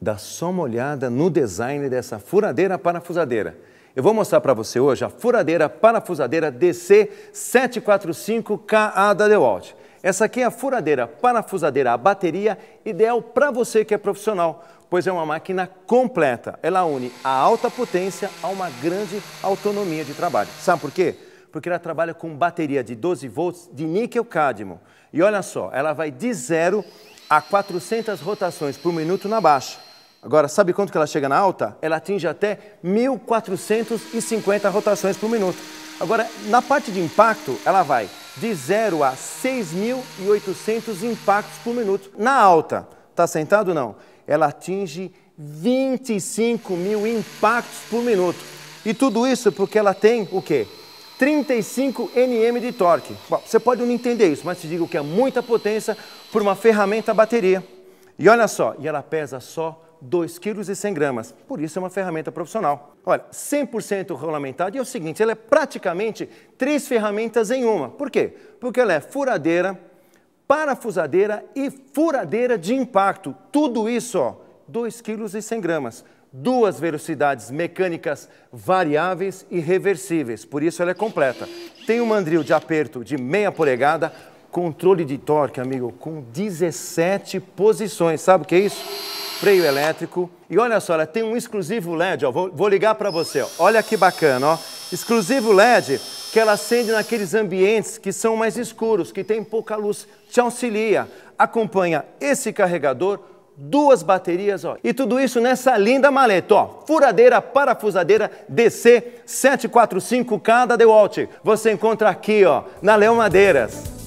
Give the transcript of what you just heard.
dá só uma olhada no design dessa furadeira parafusadeira. Eu vou mostrar para você hoje a furadeira parafusadeira DC745KA da DeWalt. Essa aqui é a furadeira parafusadeira a bateria ideal para você que é profissional, pois é uma máquina completa. Ela une a alta potência a uma grande autonomia de trabalho. Sabe por quê? Porque ela trabalha com bateria de 12 volts de níquel cádmio E olha só, ela vai de 0 a 400 rotações por minuto na baixa Agora, sabe quanto que ela chega na alta? Ela atinge até 1.450 rotações por minuto. Agora, na parte de impacto, ela vai de 0 a 6.800 impactos por minuto. Na alta, tá sentado não? Ela atinge 25 mil impactos por minuto. E tudo isso porque ela tem o quê? 35 Nm de torque. Bom, você pode não entender isso, mas te digo que é muita potência por uma ferramenta bateria. E olha só, e ela pesa só 2,1 kg gramas. Por isso é uma ferramenta profissional. Olha, 100% rolamentada e é o seguinte, ela é praticamente três ferramentas em uma. Por quê? Porque ela é furadeira, parafusadeira e furadeira de impacto. Tudo isso, ó, 2,1 kg gramas duas velocidades mecânicas variáveis e reversíveis, por isso ela é completa. Tem um mandril de aperto de meia polegada, controle de torque, amigo, com 17 posições. Sabe o que é isso? freio elétrico. E olha só, ela tem um exclusivo LED, ó, vou, vou ligar para você. Ó. Olha que bacana, ó. exclusivo LED que ela acende naqueles ambientes que são mais escuros, que tem pouca luz, te auxilia. Acompanha esse carregador, duas baterias, ó. E tudo isso nessa linda maleta, ó. Furadeira, parafusadeira DC 745K da DeWalt. Você encontra aqui, ó, na Leão Madeiras.